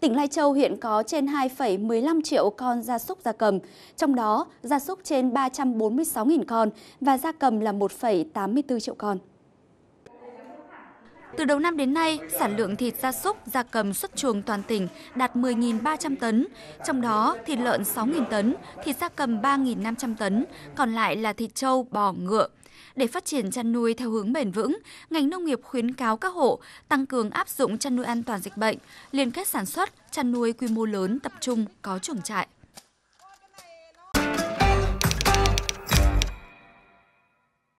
Tỉnh Lai Châu hiện có trên 2,15 triệu con gia súc gia cầm, trong đó gia súc trên 346.000 con và gia cầm là 1,84 triệu con. Từ đầu năm đến nay, sản lượng thịt gia súc, gia cầm xuất chuồng toàn tỉnh đạt 10.300 tấn, trong đó thịt lợn 6.000 tấn, thịt gia cầm 3.500 tấn, còn lại là thịt trâu, bò, ngựa. Để phát triển chăn nuôi theo hướng bền vững, ngành nông nghiệp khuyến cáo các hộ tăng cường áp dụng chăn nuôi an toàn dịch bệnh, liên kết sản xuất, chăn nuôi quy mô lớn tập trung có chuồng trại.